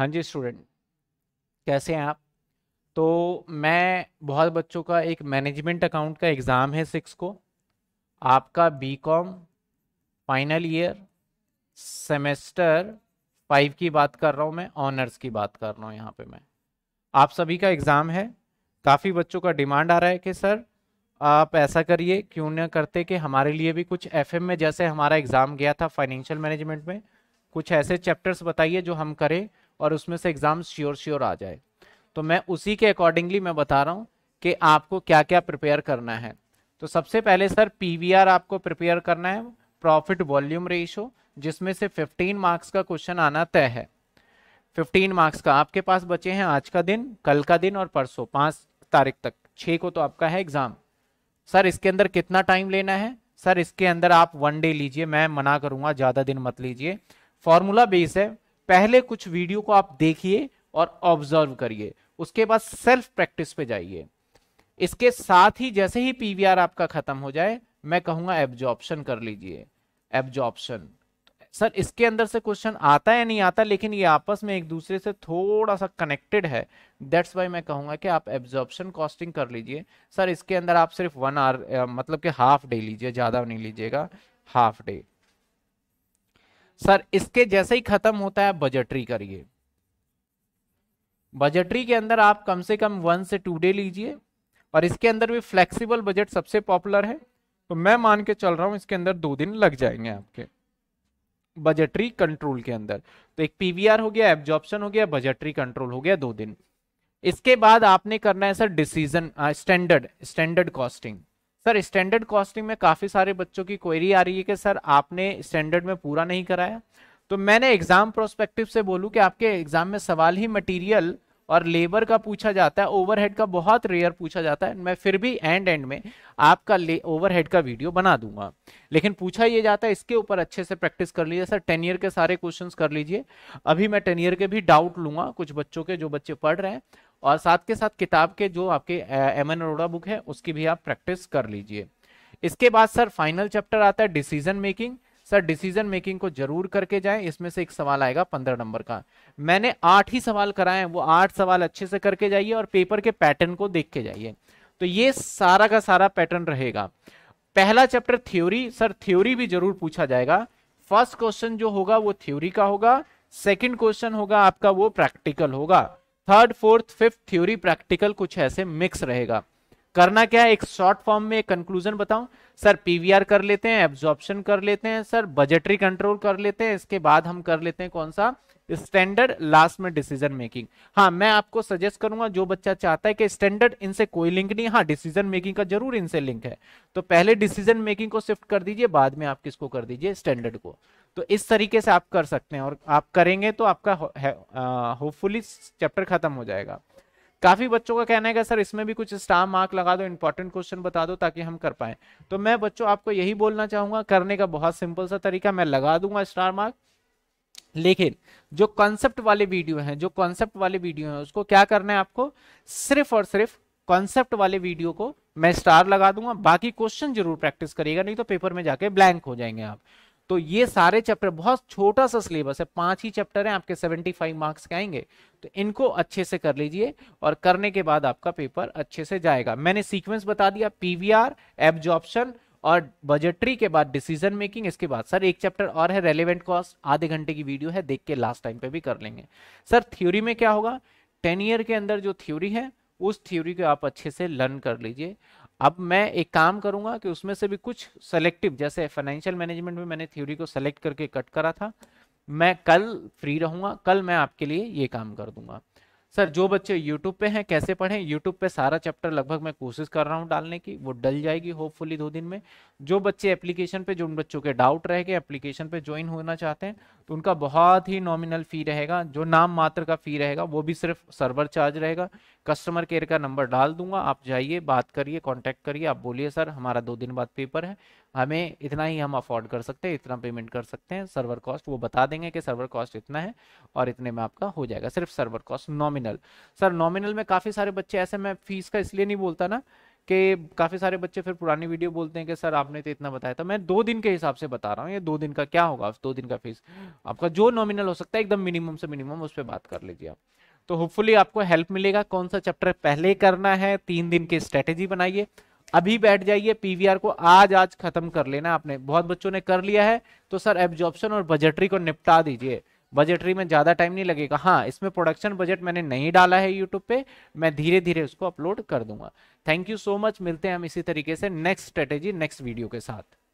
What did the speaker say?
हाँ जी स्टूडेंट कैसे हैं आप तो मैं बहुत बच्चों का एक मैनेजमेंट अकाउंट का एग्ज़ाम है सिक्स को आपका B com final year semester five की बात कर रहा हूँ मैं ऑनर्स की बात कर रहा हूँ यहाँ पे मैं आप सभी का एग्ज़ाम है काफ़ी बच्चों का डिमांड आ रहा है कि सर आप ऐसा करिए क्यों ना करते कि हमारे लिए भी कुछ एफ में जैसे हमारा एग्ज़ाम गया था फाइनेंशियल मैनेजमेंट में कुछ ऐसे चैप्टर्स बताइए जो हम करें और उसमें से एग्ज़ाम श्योर श्योर आ जाए तो मैं उसी के अकॉर्डिंगली मैं बता रहा हूँ कि आपको क्या क्या प्रिपेयर करना है तो सबसे पहले सर पीवीआर आपको प्रिपेयर करना है प्रॉफिट वॉल्यूम रेशो जिसमें से 15 मार्क्स का क्वेश्चन आना तय है 15 मार्क्स का आपके पास बचे हैं आज का दिन कल का दिन और परसों पाँच तारीख तक छः को तो आपका है एग्ज़ाम सर इसके अंदर कितना टाइम लेना है सर इसके अंदर आप वन डे लीजिए मैं मना करूँगा ज़्यादा दिन मत लीजिए फॉर्मूला बेस है पहले कुछ वीडियो को आप देखिए और ऑब्जर्व करिए उसके बाद सेल्फ प्रैक्टिस पे जाइए इसके साथ ही जैसे ही पीवीआर आपका खत्म हो जाए मैं कहूंगा एब्जॉर्प्शन कर लीजिए एब्जॉर्प्शन सर इसके अंदर से क्वेश्चन आता है या नहीं आता लेकिन ये आपस में एक दूसरे से थोड़ा सा कनेक्टेड है दैट्स वाई मैं कहूंगा कि आप एब्जॉर्प्शन कॉस्टिंग कर लीजिए सर इसके अंदर आप सिर्फ वन आवर मतलब कि हाफ डे लीजिए ज़्यादा नहीं लीजिएगा हाफ डे सर इसके जैसे ही खत्म होता है बजटरी करिए बजटरी के अंदर आप कम से कम वन से टू डे लीजिए और इसके अंदर भी फ्लेक्सिबल बजट सबसे पॉपुलर है तो मैं मान के चल रहा हूं इसके अंदर दो दिन लग जाएंगे आपके बजटरी कंट्रोल के अंदर तो एक पीवीआर हो गया एब्जॉर्प्शन हो गया बजटरी कंट्रोल हो गया दो दिन इसके बाद आपने करना है sir decision standard standard costing sir standard costing में काफ़ी सारे बच्चों की क्वेरी आ रही है कि सर आपने स्टैंडर्ड में पूरा नहीं कराया तो मैंने एग्ज़ाम प्रोस्पेक्टिव से बोलूँ कि आपके एग्ज़ाम में सवाल ही मटेरियल और लेबर का पूछा जाता है ओवरहेड का बहुत रेयर पूछा जाता है मैं फिर भी एंड एंड में आपका ओवरहेड का वीडियो बना दूंगा लेकिन पूछा ये जाता है इसके ऊपर अच्छे से प्रैक्टिस कर लीजिए सर टेन ईयर के सारे क्वेश्चंस कर लीजिए अभी मैं टेन ईयर के भी डाउट लूंगा कुछ बच्चों के जो बच्चे पढ़ रहे हैं और साथ के साथ किताब के जो आपके एम एन अरोड़ा बुक है उसकी भी आप प्रैक्टिस कर लीजिए इसके बाद सर फाइनल चैप्टर आता है decision making sir decision making को जरूर करके जाएं इसमें से एक सवाल आएगा पंद्रह नंबर का मैंने आठ ही सवाल कराए हैं वो आठ सवाल अच्छे से करके जाइए और पेपर के पैटर्न को देख के जाइए तो ये सारा का सारा पैटर्न रहेगा पहला चैप्टर थ्योरी सर थ्योरी भी जरूर पूछा जाएगा फर्स्ट क्वेश्चन जो होगा वो थ्योरी का होगा सेकेंड क्वेश्चन होगा आपका वो प्रैक्टिकल होगा third fourth fifth theory practical कुछ ऐसे मिक्स रहेगा करना क्या है एक शॉर्ट फॉर्म में एक कंक्लूजन बताऊं सर पीवीआर कर लेते हैं एब्जॉर्प्शन कर लेते हैं सर बजटरी कंट्रोल कर लेते हैं इसके बाद हम कर लेते हैं कौन सा स्टैंडर्ड लास्ट में डिसीजन मेकिंग हाँ मैं आपको सजेस्ट करूंगा जो बच्चा चाहता है कि स्टैंडर्ड इनसे कोई लिंक नहीं हाँ डिसीजन मेकिंग का जरूर इनसे लिंक है तो पहले डिसीजन मेकिंग को शिफ्ट कर दीजिए बाद में आप किसको कर दीजिए स्टैंडर्ड को तो इस तरीके से आप कर सकते हैं और आप करेंगे तो आपका होपफुली चैप्टर खत्म हो जाएगा काफी बच्चों का कहना है कि सर इसमें भी कुछ स्टार मार्क लगा दो इंपॉर्टेंट क्वेश्चन बता दो ताकि हम कर पाए तो मैं बच्चों आपको यही बोलना चाहूंगा करने का बहुत सिंपल सा तरीका मैं लगा दूंगा स्टार मार्क लेकिन जो कॉन्सेप्ट वाले वीडियो हैं जो कॉन्सेप्ट वाले वीडियो हैं उसको क्या करना है आपको सिर्फ और सिर्फ कॉन्सेप्ट वाले वीडियो को मैं स्टार लगा दूंगा बाकी क्वेश्चन जरूर प्रैक्टिस करिएगा नहीं तो पेपर में जाके ब्लैंक हो जाएंगे आप तो ये सारे चैप्टर बहुत छोटा सा सिलेबस है पांच ही चैप्टर हैं आपके 75 मार्क्स के आएंगे तो इनको अच्छे से कर लीजिए और करने के बाद आपका पेपर अच्छे से जाएगा मैंने सीक्वेंस बता दिया पीवीआर एब्जॉर्प्शन और बजटरी के बाद डिसीजन मेकिंग इसके बाद सर एक चैप्टर और है रेलिवेंट कॉस्ट आधे घंटे की वीडियो है देख के लास्ट टाइम पे भी कर लेंगे सर थ्योरी में क्या होगा टेन ईयर के अंदर जो थ्योरी है उस थ्योरी को आप अच्छे से लर्न कर लीजिए अब मैं एक काम करूंगा कि उसमें से भी कुछ सेलेक्टिव जैसे फाइनेंशियल मैनेजमेंट में मैंने थ्योरी को सेलेक्ट करके कट करा था मैं कल फ्री रहूंगा कल मैं आपके लिए ये काम कर दूंगा सर जो बच्चे यूट्यूब पे हैं कैसे पढ़ें यूट्यूब पे सारा चैप्टर लगभग मैं कोशिश कर रहा हूँ डालने की वो डल जाएगी होपफुली दो दिन में जो बच्चे एप्लीकेशन पे जो उन बच्चों के डाउट रह गए एप्लीकेशन पे ज्वाइन होना चाहते हैं तो उनका बहुत ही नॉमिनल फ़ी रहेगा जो नाम मात्र का फ़ी रहेगा वो भी सिर्फ सर्वर चार्ज रहेगा कस्टमर केयर का नंबर डाल दूंगा आप जाइए बात करिए कॉन्टैक्ट करिए आप बोलिए सर हमारा दो दिन बाद पेपर है हमें इतना ही हम अफोर्ड कर सकते हैं इतना पेमेंट कर सकते हैं सर्वर कॉस्ट वो बता देंगे कि सर्वर कॉस्ट इतना है और इतने में आपका हो जाएगा सिर्फ server cost nominal sir nominal में काफ़ी सारे बच्चे ऐसे मैं फीस का इसलिए नहीं बोलता ना कि काफ़ी सारे बच्चे फिर पुरानी वीडियो बोलते हैं कि सर आपने तो इतना बताया था मैं दो दिन के हिसाब से बता रहा हूँ ये दो दिन का क्या होगा दो दिन का फीस आपका जो नॉमिनल हो सकता है एकदम मिनिमम से मिनिमम उस पर बात कर लीजिए आप तो होपफुली आपको हेल्प मिलेगा कौन सा चैप्टर पहले करना है तीन दिन की स्ट्रेटेजी बनाइए अभी बैठ जाइए पीवीआर को आज आज खत्म कर लेना आपने बहुत बच्चों ने कर लिया है तो सर एब्जॉर्प्शन और बजटरी को निपटा दीजिए बजटरी में ज़्यादा टाइम नहीं लगेगा हाँ इसमें प्रोडक्शन बजट मैंने नहीं डाला है यूट्यूब पे मैं धीरे धीरे उसको अपलोड कर दूंगा थैंक यू सो मच मिलते हैं हम इसी तरीके से नेक्स्ट स्ट्रेटेजी नेक्स्ट वीडियो के साथ